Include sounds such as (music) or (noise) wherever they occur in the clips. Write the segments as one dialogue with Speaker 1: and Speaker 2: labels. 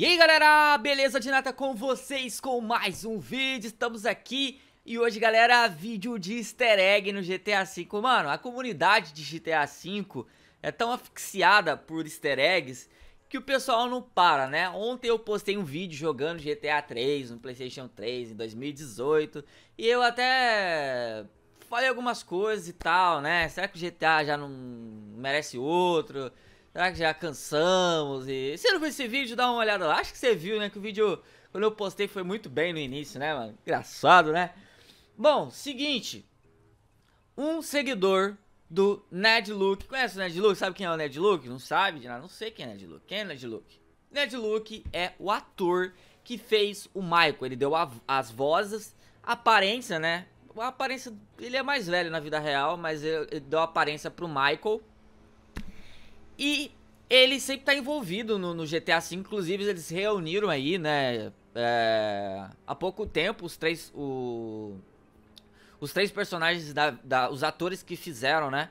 Speaker 1: E aí galera, beleza de nada com vocês com mais um vídeo, estamos aqui e hoje galera, vídeo de easter egg no GTA V Mano, a comunidade de GTA V é tão asfixiada por easter eggs que o pessoal não para né Ontem eu postei um vídeo jogando GTA 3 no Playstation 3 em 2018 E eu até falei algumas coisas e tal né, será que o GTA já não merece outro... Será que já cansamos? E se não viu esse vídeo, dá uma olhada lá. Acho que você viu, né? Que o vídeo, quando eu postei, foi muito bem no início, né, mano? Engraçado, né? Bom, seguinte. Um seguidor do Ned Luke. Conhece o Ned Luke? Sabe quem é o Ned Luke? Não sabe de nada. Não sei quem é Ned Luke. Quem é Ned Luke? Ned Luke é o ator que fez o Michael. Ele deu a, as vozes, a aparência, né? A aparência. Ele é mais velho na vida real, mas ele, ele deu a aparência pro Michael e ele sempre tá envolvido no, no GTA V, inclusive eles se reuniram aí, né? É, há pouco tempo, os três. O, os três personagens da, da, Os atores que fizeram, né?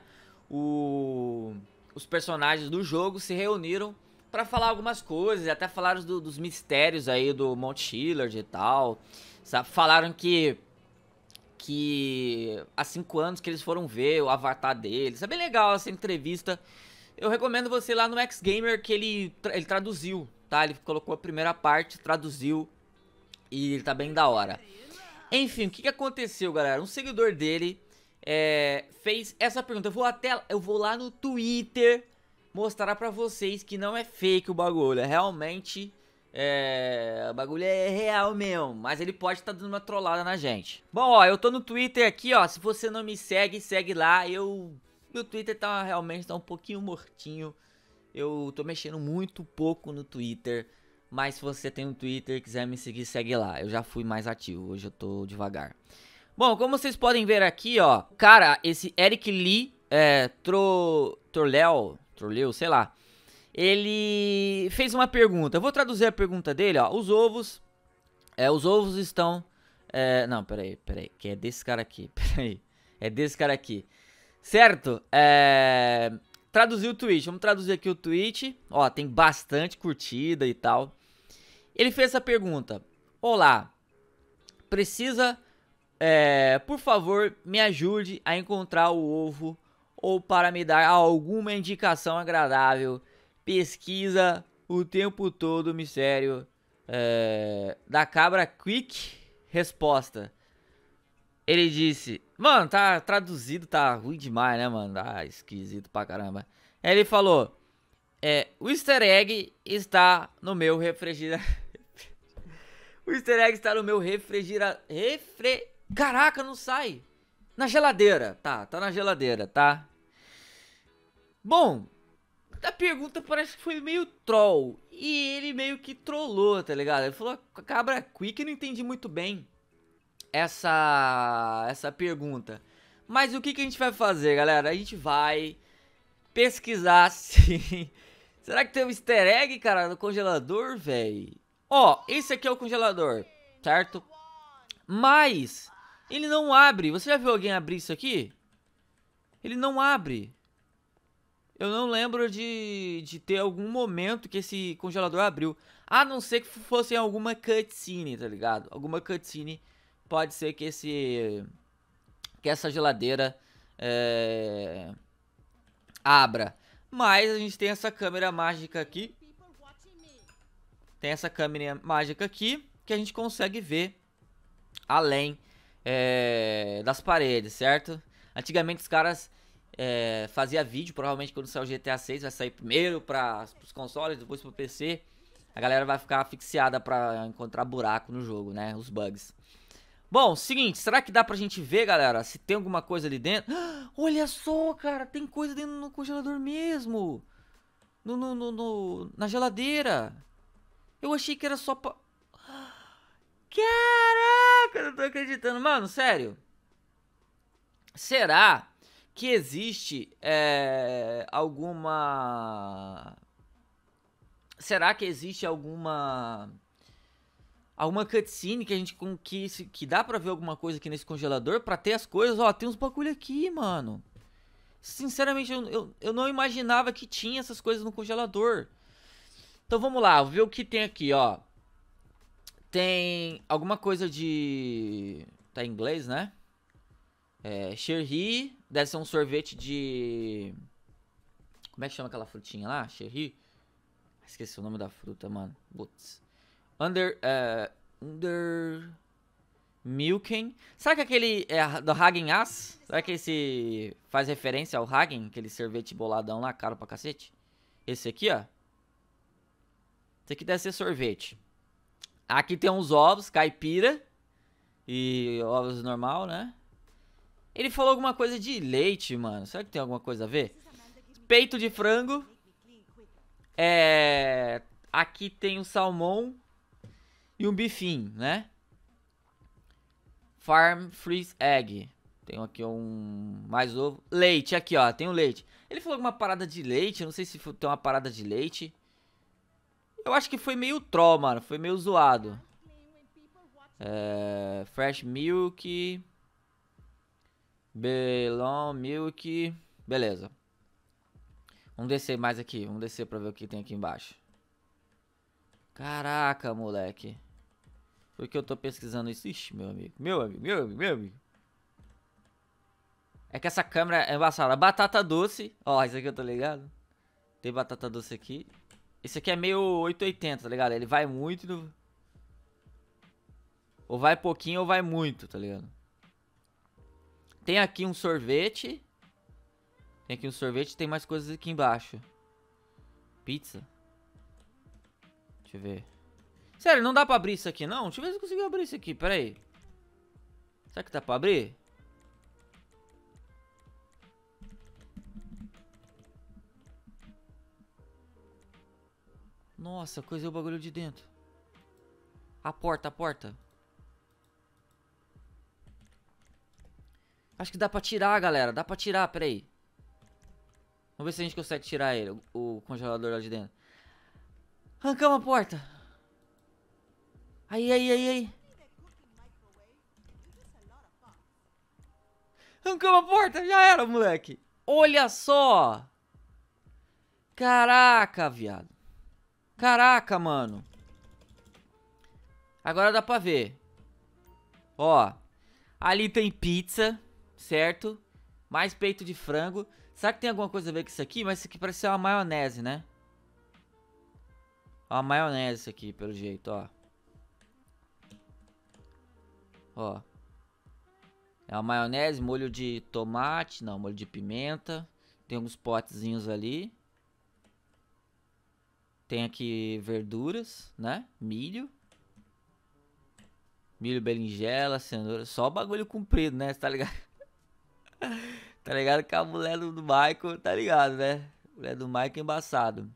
Speaker 1: O, os personagens do jogo se reuniram para falar algumas coisas, até falaram do, dos mistérios aí do Mount Chiller e tal. Sabe? Falaram que que há cinco anos que eles foram ver o avatar deles. É bem legal essa entrevista eu recomendo você ir lá no X-Gamer que ele, ele traduziu, tá? Ele colocou a primeira parte, traduziu e ele tá bem da hora. Enfim, o que, que aconteceu, galera? Um seguidor dele é, fez essa pergunta. Eu vou até, eu vou lá no Twitter mostrar pra vocês que não é fake o bagulho. É realmente é, o bagulho é real mesmo, mas ele pode estar tá dando uma trollada na gente. Bom, ó, eu tô no Twitter aqui, ó. Se você não me segue, segue lá. Eu meu Twitter tá realmente tá um pouquinho mortinho. Eu tô mexendo muito pouco no Twitter. Mas se você tem um Twitter e quiser me seguir, segue lá. Eu já fui mais ativo, hoje eu tô devagar. Bom, como vocês podem ver aqui, ó. Cara, esse Eric Lee, é, tro, Troleu, Troleu, sei lá. Ele fez uma pergunta. Eu vou traduzir a pergunta dele, ó. Os ovos, é, os ovos estão... É, não, peraí, peraí. Que é desse cara aqui, (laughs) peraí. É desse cara aqui. Certo? É... Traduzir o tweet. Vamos traduzir aqui o tweet. Ó, tem bastante curtida e tal. Ele fez essa pergunta. Olá, precisa... É, por favor, me ajude a encontrar o ovo ou para me dar alguma indicação agradável. Pesquisa o tempo todo o mistério é, da cabra Quick. Resposta: ele disse, mano, tá traduzido, tá ruim demais, né, mano? Tá esquisito pra caramba. Ele falou, é, o easter egg está no meu refrigerador. (laughs) o easter egg está no meu refrigerador. Refre... Caraca, não sai! Na geladeira, tá, tá na geladeira, tá? Bom, a pergunta parece que foi meio troll. E ele meio que trollou, tá ligado? Ele falou, cabra é quick, não entendi muito bem essa, essa pergunta. Mas o que, que a gente vai fazer, galera? A gente vai pesquisar (laughs) se... Será que tem um easter egg, cara, no congelador, velho? Ó, esse aqui é o congelador, certo? Mas ele não abre. Você já viu alguém abrir isso aqui? Ele não abre. Eu não lembro de, de ter algum momento que esse congelador abriu. A não ser que fosse em alguma cutscene, tá ligado? Alguma cutscene pode ser que esse que essa geladeira é, abra. Mas a gente tem essa câmera mágica aqui. Tem essa câmera mágica aqui que a gente consegue ver além é, das paredes, certo? Antigamente os caras é, faziam vídeo, provavelmente quando sair o GTA 6 vai sair primeiro para os consoles, depois para o PC. A galera vai ficar asfixiada para encontrar buraco no jogo, né? Os bugs. Bom, seguinte, será que dá pra gente ver, galera, se tem alguma coisa ali dentro? Ah, (gasps) olha só, cara, tem coisa dentro no congelador mesmo. No, no, no, no na geladeira. Eu achei que era só pra... (gasps) Caraca, não tô acreditando. Mano, sério. Será que existe é, alguma... Será que existe alguma alguma cutscene que a gente com que, que dá para ver alguma coisa aqui nesse congelador para ter as coisas, ó, tem uns bagulho aqui, mano. Sinceramente, eu, eu, eu, não imaginava que tinha essas coisas no congelador. Então vamos lá, ver o que tem aqui, ó. Tem alguma coisa de tá em inglês, né? É, cherry, deve ser um sorvete de Como é que chama aquela frutinha lá? Cherry? Esqueci o nome da fruta, mano. Putz. Under. É, under. Milken. Será que aquele é do Hagen Ass? Será que esse faz referência ao Hagen? Aquele sorvete boladão lá, caro pra cacete? Esse aqui, ó. Esse aqui deve ser sorvete. Aqui tem uns ovos, caipira. E ovos normal, né? Ele falou alguma coisa de leite, mano. Será que tem alguma coisa a ver? Peito de frango. É... Aqui tem o salmão. E um bifinho, né? Farm Freeze Egg. Tenho aqui um... Mais ovo. Leite, aqui, ó. Tem o um leite. Ele falou alguma parada de leite. Eu não sei se tem uma parada de leite. Eu acho que foi meio troll, mano. Foi meio zoado. É, fresh Milk. Belon Milk. Beleza. Vamos descer mais aqui. Vamos descer pra ver o que tem aqui embaixo. Caraca, moleque. Porque eu tô pesquisando isso. Ixi, meu amigo. Meu amigo, meu amigo, meu amigo. É que essa câmera é embaçada. Batata doce. Ó, isso aqui eu tô ligado. Tem batata doce aqui. Esse aqui é meio 880, tá ligado? Ele vai muito no... Ou vai pouquinho ou vai muito, tá ligado? Tem aqui um sorvete. Tem aqui um sorvete tem mais coisas aqui embaixo. Pizza. Deixa eu ver. Sério, não dá pra abrir isso aqui, não? Deixa eu ver se eu consigo abrir isso aqui, pera aí. Será que dá pra abrir? Nossa, coisei o bagulho de dentro. A porta, a porta. Acho que dá pra tirar, galera. Dá pra tirar, peraí. Vamos ver se a gente consegue tirar ele, o congelador lá de dentro. Arrancamos a porta. Aí, aí, aí, aí. Arrancamos a porta, já era, moleque. Olha só. Caraca, viado. Caraca, mano. Agora dá pra ver. Ó. Ali tem pizza, certo? Mais peito de frango. Será que tem alguma coisa a ver com isso aqui? Mas isso aqui parece ser uma maionese, né? Uma maionese isso aqui, pelo jeito, ó. Ó. É uma maionese, molho de tomate, não, molho de pimenta. Tem uns potezinhos ali. Tem aqui verduras, né? Milho. Milho, berinjela, cenoura. Só bagulho comprido, né? tá ligado? (laughs) tá ligado que a mulher do, Michael, tá ligado, né? Mulher do Michael é embaçado.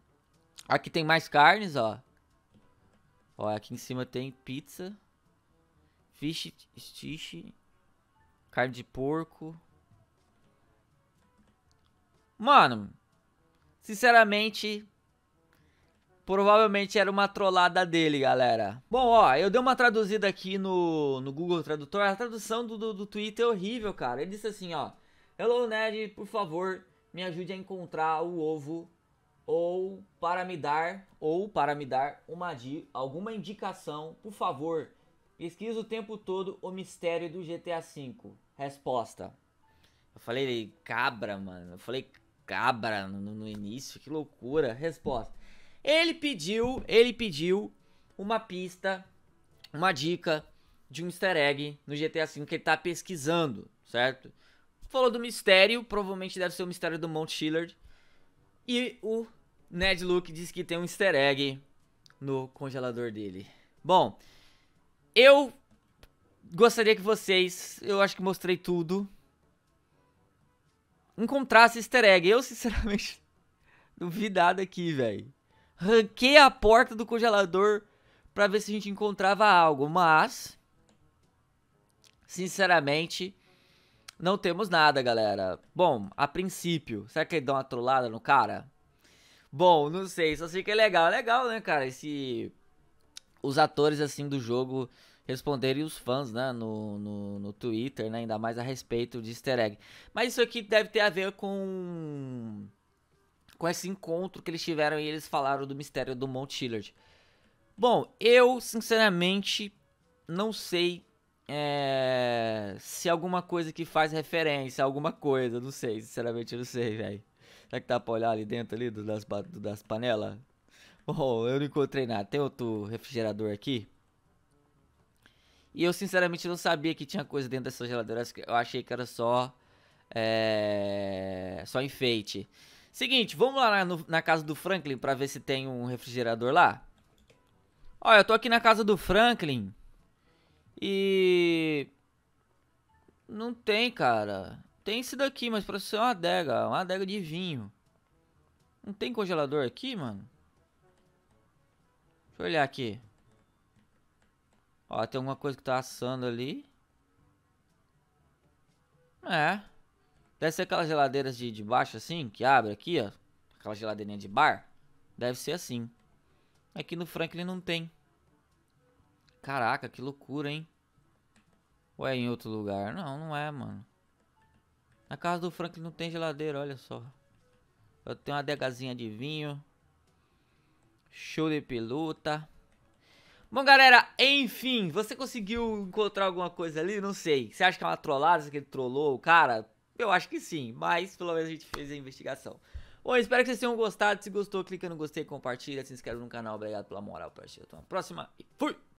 Speaker 1: Aqui tem mais carnes, ó. Ó, aqui em cima tem pizza. Fish, fish, carne de porco. Mano, sinceramente, provavelmente era uma trollada dele, galera. Bom, ó, eu dei uma traduzida aqui no, no Google Tradutor. A tradução do, do, do Twitter é horrível, cara. Ele disse assim, ó. Hello, Ned, por favor, me ajude a encontrar o ovo ou para me dar, ou para me dar uma, alguma indicação, por favor, Pesquisa o tempo todo o mistério do GTA V. Resposta. Eu falei cabra, mano. Eu falei cabra no, no início, que loucura. Resposta. Ele pediu, ele pediu uma pista, uma dica de um easter egg no GTA V que ele tá pesquisando, certo? Falou do mistério, provavelmente deve ser o mistério do Mount Chillard. E o Ned Luke diz que tem um easter egg no congelador dele. Bom, eu gostaria que vocês, eu acho que mostrei tudo, encontrasse easter egg. Eu, sinceramente, (laughs) duvidado aqui, velho. Ranquei a porta do congelador para ver se a gente encontrava algo, mas sinceramente não temos nada, galera. Bom, a princípio, será que ele dá uma trollada no cara? Bom, não sei, só sei que é legal, é legal, né, cara, esse os atores assim do jogo responderem os fãs, né, no, no, no, Twitter, né, ainda mais a respeito de easter egg. Mas isso aqui deve ter a ver com com esse encontro que eles tiveram e eles falaram do mistério do Mount Chillard. Bom, eu sinceramente não sei é, se alguma coisa que faz referência a alguma coisa, não sei, sinceramente não sei, velho. Será que dá pra olhar ali dentro ali do, das, do, das panelas? Bom, eu não encontrei nada. Tem outro refrigerador aqui? E eu sinceramente não sabia que tinha coisa dentro dessa geladeira. Eu achei que era só. É, só enfeite. Seguinte, vamos lá na, no, na casa do Franklin pra ver se tem um refrigerador lá. Olha, eu tô aqui na casa do Franklin. E. Não tem, cara. Tem esse daqui, mas parece ser uma adega. Uma adega de vinho. Não tem congelador aqui, mano? Deixa eu olhar aqui. Ó, tem alguma coisa que tá assando ali. É. Deve ser aquelas geladeiras de, de baixo assim, que abre aqui, ó. Aquela geladeirinha de bar. Deve ser assim. Aqui é no Franklin não tem. Caraca, que loucura, hein? Ou é em outro lugar? Não, não é, mano. Na casa do Franklin não tem geladeira, olha só. Eu tenho uma degazinha de vinho. Show de pelota. Bom, galera, enfim, você conseguiu encontrar alguma coisa ali? Não sei. Você acha que é uma trollada, que ele trollou o cara? Eu acho que sim, mas pelo menos a gente fez a investigação. Bom, espero que vocês tenham gostado. Se gostou, clica no gostei, compartilha, se inscreve no canal. Obrigado pela moral, parceiro. Até uma próxima e fui!